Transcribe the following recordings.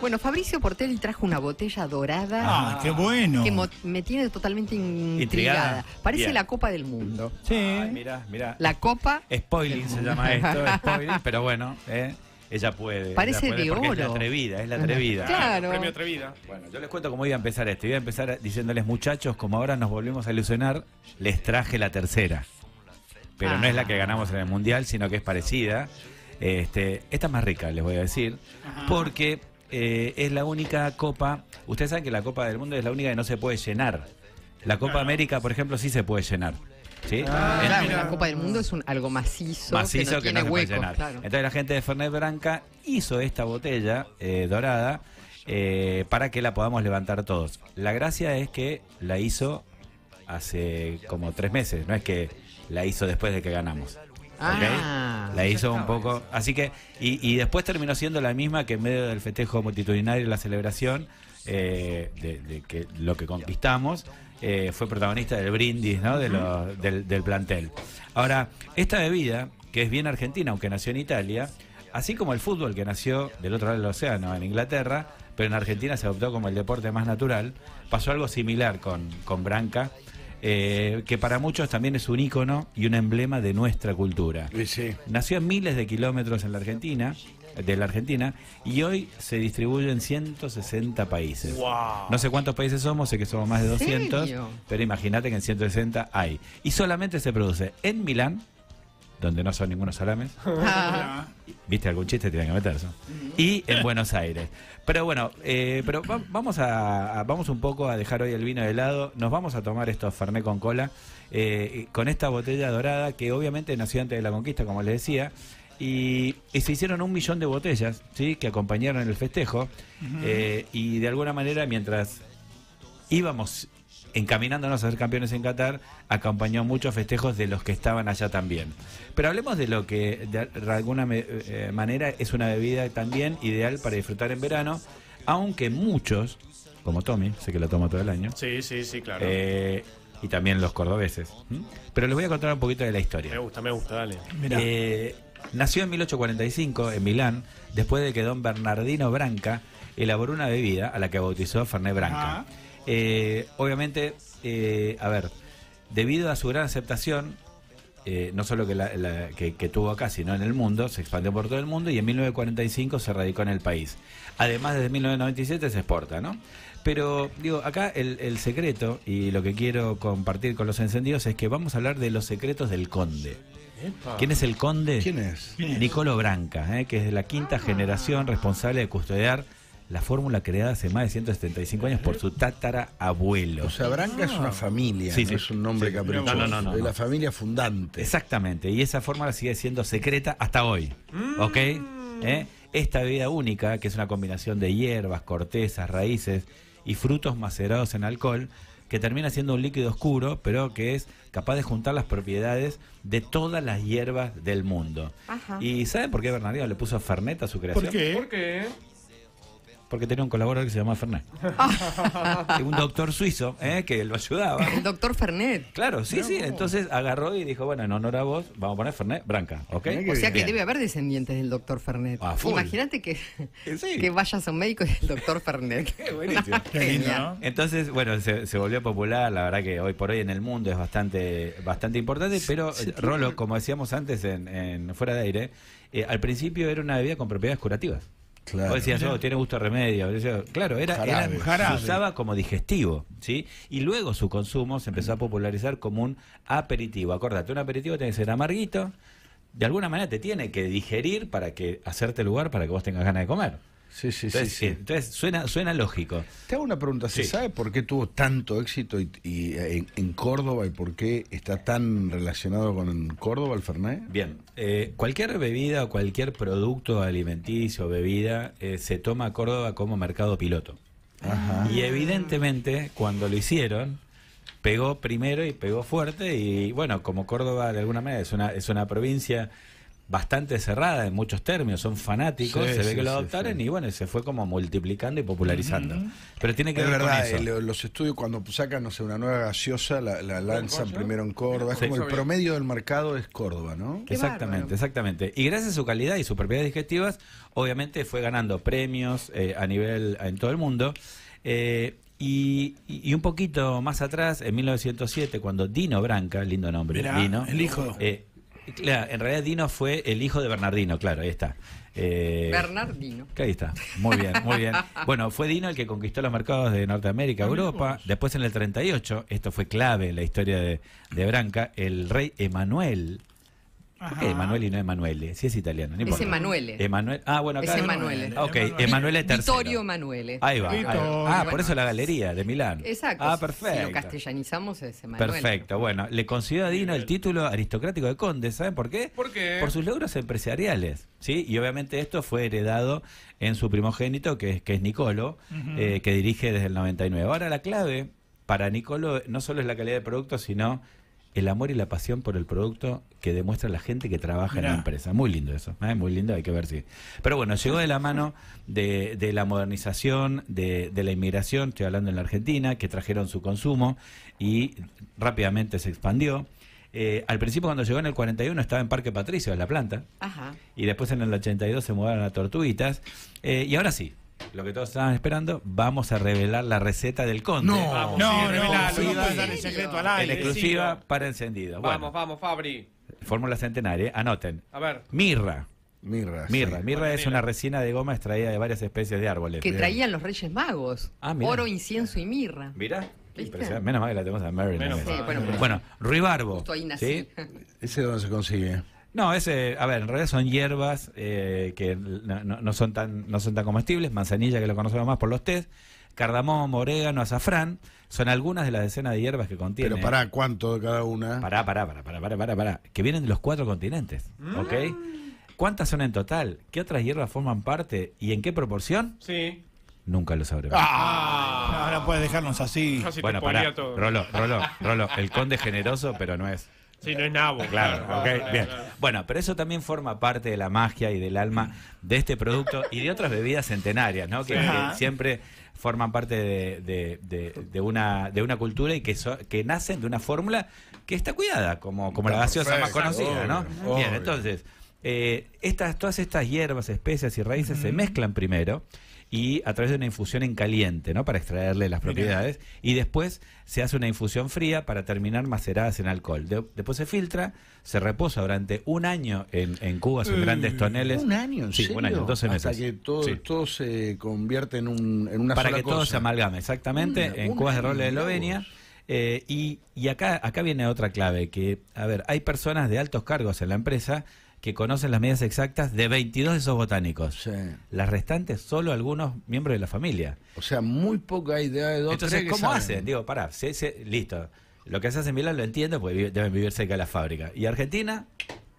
Bueno, Fabricio Portelli trajo una botella dorada. Ah, qué bueno. Que me tiene totalmente intrigada. Parece la Copa del Mundo. Sí. mira, mirá, La Copa. Spoiling se llama esto, spoiling, pero bueno. Eh, ella puede. Parece de oro. Es la atrevida, es la atrevida. Claro. premio atrevida. Bueno, yo les cuento cómo iba a empezar esto. Iba a empezar diciéndoles, muchachos, como ahora nos volvemos a ilusionar, les traje la tercera. Pero no es la que ah. ganamos en el Mundial, sino que es parecida. Este, esta es más rica, les voy a decir, porque eh, es la única copa, ustedes saben que la Copa del Mundo es la única que no se puede llenar. La Copa América, por ejemplo, sí se puede llenar. ¿Sí? Ah, la Copa del Mundo es un, algo macizo, macizo que no, se puede llenar. Entonces la gente de Fernet Branca hizo esta botella eh, dorada eh, para que la podamos levantar todos. La gracia es que la hizo hace como tres meses, no es que la hizo después de que ganamos. Ah. La hizo un poco. Así que, y, después terminó siendo la misma que en medio del festejo multitudinario y la celebración eh, de, que lo que conquistamos. Eh, fue protagonista del brindis ¿no? de del, del plantel. Ahora, esta bebida, que es bien argentina, aunque nació en Italia, así como el fútbol que nació del otro lado del océano, en Inglaterra, pero en Argentina se adoptó como el deporte más natural, pasó algo similar con, con Branca, eh, que para muchos también es un icono y un emblema de nuestra cultura. Nació a miles de kilómetros en la Argentina, de la Argentina y hoy se distribuye en 160 países. No sé cuántos países somos, sé que somos más de 200, pero imagínate que en 160 hay. Y solamente se produce en Milán, donde no son ningunos salames. Ah. ¿Viste algún chiste? Tienen que meterse. Y en Buenos Aires. Pero bueno, eh, pero vamos, a, vamos un poco a dejar hoy el vino de lado. Nos vamos a tomar estos Fernet con cola eh, con esta botella dorada que obviamente nació antes de la conquista, como les decía. Y, se hicieron un millón de botellas ¿sí? que acompañaron el festejo. Eh, y de alguna manera, mientras íbamos encaminándonos a ser campeones en Qatar, acompañó muchos festejos de los que estaban allá también. Pero hablemos de lo que de alguna eh, manera es una bebida también ideal para disfrutar en verano, aunque muchos, como Tommy, sé que lo toma todo el año. Sí, sí, sí, claro. Eh, y también los cordobeses. Pero les voy a contar un poquito de la historia. Me gusta, me gusta, dale. Eh, nació en 1845 en Milán, después de que don Bernardino Branca elaboró una bebida a la que bautizó Fernet Branca. Ah. Eh, obviamente, eh, a ver, debido a su gran aceptación, eh, no solo que, que, tuvo acá, sino en el mundo, se expandió por todo el mundo y en 1945 se radicó en el país. Además, desde 1997 se exporta, ¿no? Pero digo, acá el, secreto y lo que quiero compartir con los encendidos es que vamos a hablar de los secretos del conde. ¿Quién es el conde? ¿Quién es? Nicolo Branca, que es de la quinta ah. generación responsable de custodiar la fórmula creada hace más de 175 años por su tátara abuelo. O sea, Branca es una ah. familia, no es un nombre que caprichoso. No, no, no, de la familia fundante. Exactamente, y esa fórmula sigue siendo secreta hasta hoy. Mm. ¿Ok? ¿Eh? Esta bebida única, que es una combinación de hierbas, cortezas, raíces y frutos macerados en alcohol, que termina siendo un líquido oscuro, pero que es capaz de juntar las propiedades de todas las hierbas del mundo. Ajá. ¿Y saben por qué Bernardino le puso Fernet a su creación? ¿Por qué? ¿Por qué? porque tenía un colaborador que se llamaba Fernet. Ah. un doctor suizo ¿eh? que lo ayudaba. El doctor Fernet. Claro, sí, sí. Entonces agarró y dijo, bueno, en honor a vos, vamos a poner Fernet Branca, ¿ok? O sea que debe haber descendientes del doctor Fernet. Imagínate que, que vayas a un médico y el doctor Fernet. Qué buenísimo. Entonces, bueno, se, volvió popular, la verdad que hoy por hoy en el mundo es bastante, bastante importante, pero Rolo, como decíamos antes en, Fuera de Aire, eh, al principio era una bebida con propiedades curativas. Claro. O tiene gusto remedio. claro, era, se usaba como digestivo, ¿sí? Y luego su consumo se empezó a popularizar como un aperitivo. Acordate, un aperitivo tiene que ser amarguito, de alguna manera te tiene que digerir para que hacerte lugar para que vos tengas ganas de comer. Sí, sí, sí, Entonces suena, suena lógico. Te hago una pregunta, ¿se sí. sabe por qué tuvo tanto éxito y, eh, en, Córdoba y por qué está tan relacionado con Córdoba el Fernet? Bien, eh, cualquier bebida o cualquier producto alimenticio o bebida eh, se toma Córdoba como mercado piloto. Y evidentemente cuando lo hicieron pegó primero y pegó fuerte y bueno, como Córdoba de alguna manera es una, es una provincia bastante cerrada en muchos términos, son fanáticos, se ve que lo adoptaron y bueno, se fue como multiplicando y popularizando. Pero tiene que ver con eso. Eh, los estudios cuando sacan, no sé, una nueva gaseosa, la, lanzan primero en Córdoba, es como el promedio del mercado es Córdoba, ¿no? exactamente, exactamente. Y gracias a su calidad y sus propiedades digestivas, obviamente fue ganando premios eh, a nivel, en todo el mundo. Eh, y, un poquito más atrás, en 1907, cuando Dino Branca, lindo nombre, el hijo en realidad Dino fue el hijo de Bernardino, claro, ahí está. Eh, Bernardino. ahí está. Muy bien, muy bien. Bueno, fue Dino el que conquistó los mercados de Norteamérica, ah, Europa. Después en el 38, esto fue clave en la historia de, de Branca, el rey Emanuel ¿Por qué Emanuele y no Emanuele? Si es italiano, no Es Emanuele. Ah, bueno, acá. Es Emanuele. ok, Emanuele III. Vittorio Emanuele. Ahí va. Ah, por eso la galería de Milán. Exacto. Ah, perfecto. Si lo castellanizamos es Emanuele. Perfecto. Bueno, le concedió a Dino el título aristocrático de conde. ¿Saben por qué? ¿Por qué? Por sus logros empresariales. ¿sí? Y obviamente esto fue heredado en su primogénito, que es, que es Nicolo, eh, que dirige desde el 99. Ahora la clave para Nicolo no solo es la calidad de producto, sino el amor y la pasión por el producto que demuestra la gente que trabaja en la empresa. Muy lindo eso, ¿eh? muy lindo, hay que ver si. Pero bueno, llegó de la mano de, la modernización, de, la inmigración, estoy hablando en la Argentina, que trajeron su consumo y rápidamente se expandió. Eh, al principio cuando llegó en el 41 estaba en Parque Patricio, en la planta, Ajá. y después en el 82 se mudaron a Tortuguitas, eh, y ahora sí, lo que todos estaban esperando, vamos a revelar la receta del conde. No, vamos, no, no, a el secreto al aire. En exclusiva para encendido. Vamos, vamos, Fabri. Fórmula centenaria, anoten. A ver. Mirra. Mirra. Mirra. Mirra es una resina de goma extraída de varias especies de árboles. Que traían los Reyes Magos. Ah, Oro, incienso y mirra. Mirá. Menos mal que la tenemos a Mary. Sí, bueno, bueno, Ruibarbo. Justo ¿sí? ¿Ese donde se consigue? No, ese, a ver, en realidad son hierbas eh, que no, son tan, no son tan comestibles, manzanilla que lo conocemos más por los test, cardamomo, orégano, azafrán, son algunas de las decenas de hierbas que contiene. Pero pará, ¿cuánto de cada una? Pará, pará, para, para, para, para, para, que vienen de los cuatro continentes, mm. ¿ok? ¿Cuántas son en total? ¿Qué otras hierbas forman parte y en qué proporción? Sí. Nunca lo sabremos. Ah. ahora puedes dejarnos así. bueno, para. Rolo, Rolo, Rolo, el conde generoso, pero no es. Sí, no es nabo. Claro, Bueno, pero eso también forma parte de la magia y del alma de este producto y de otras bebidas centenarias, ¿no? Que, siempre forman parte de, una, de una cultura y que, que nacen de una fórmula que está cuidada, como, como la gaseosa más conocida, ¿no? bien, entonces, eh, estas, todas estas hierbas, especias y raíces se mezclan primero y a través de una infusión en caliente, ¿no? Para extraerle las propiedades. Y después se hace una infusión fría para terminar maceradas en alcohol. después se filtra, se reposa durante un año en, en cubas, en eh, grandes toneles. ¿Un año? ¿en sí, un año, 12 meses. Hasta que todo, se convierte en, un, en una para que todo se amalgame, exactamente, en cubas de roble de lovenia. Eh, y, y acá, acá viene otra clave, que, a ver, hay personas de altos cargos en la empresa que conocen las medidas exactas de 22 de esos botánicos. Las restantes, solo algunos miembros de la familia. O sea, muy poca idea de dónde. Entonces, ¿cómo hacen? Digo, pará, listo. Lo que hace en Milán lo entiendo porque deben vivir cerca de la fábrica. ¿Y Argentina?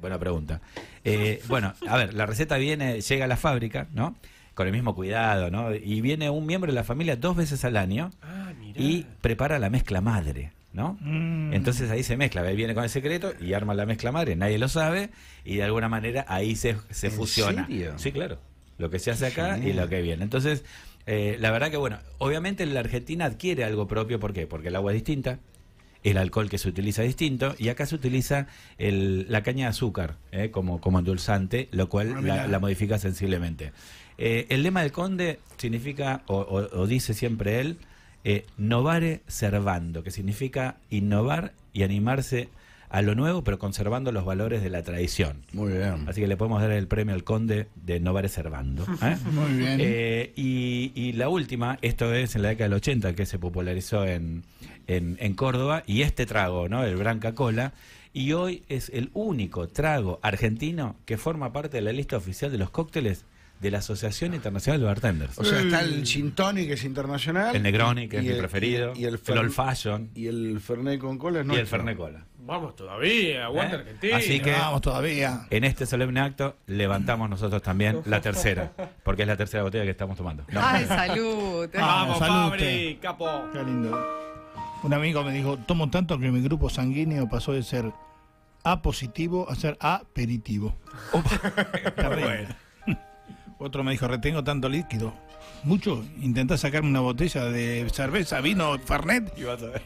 Buena pregunta. Eh, bueno, a ver, la receta viene, llega a la fábrica, ¿no? con el mismo cuidado, ¿no? Y viene un miembro de la familia dos veces al año ah, y prepara la mezcla madre. ¿no? Mm. Entonces ahí se mezcla, ahí viene con el secreto y arma la mezcla madre, nadie lo sabe y de alguna manera ahí se, se fusiona. Sí, claro, lo que se hace acá y lo que viene. Entonces, eh, la verdad que bueno, obviamente la Argentina adquiere algo propio, ¿por qué? Porque el agua es distinta, el alcohol que se utiliza distinto, y acá se utiliza la caña de azúcar eh, como, como endulzante, lo cual ah, la, modifica sensiblemente. Eh, el lema del conde significa, o, dice siempre él, eh, novare servando, que significa innovar y animarse a lo nuevo, pero conservando los valores de la tradición. Muy bien. Así que le podemos dar el premio al conde de Novare Cervando, ¿eh? Muy bien. Eh, y, la última, esto es en la década del 80 que se popularizó en, en, Córdoba, y este trago, ¿no? El Branca Cola. Y hoy es el único trago argentino que forma parte de la lista oficial de los cócteles de la Asociación Internacional de Bartenders. O sea, está el Gin que es internacional. El Negroni, que es mi preferido. Y el, Old Fashion. Y el Fernet con cola. y el Fernet Cola. Vamos todavía, aguanta ¿Eh? Argentina. Así que vamos todavía. En este solemne acto levantamos nosotros también la tercera, porque es la tercera botella que estamos tomando. Ay, salud. Ah, vamos, capo. Qué lindo. Un amigo me dijo, tomo tanto que mi grupo sanguíneo pasó de ser A positivo a ser aperitivo. Otro me dijo, retengo tanto líquido mucho, intenta sacarme una botella de cerveza, vino, farnet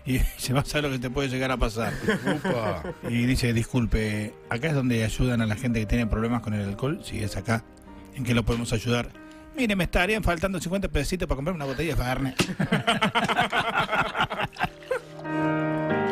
y, se va a saber lo que te puede llegar a pasar. y dice, disculpe, acá es donde ayudan a la gente que tiene problemas con el alcohol, si es acá, ¿en que lo podemos ayudar? Mire, me estarían faltando 50 pesitos para comprar una botella de Fernet.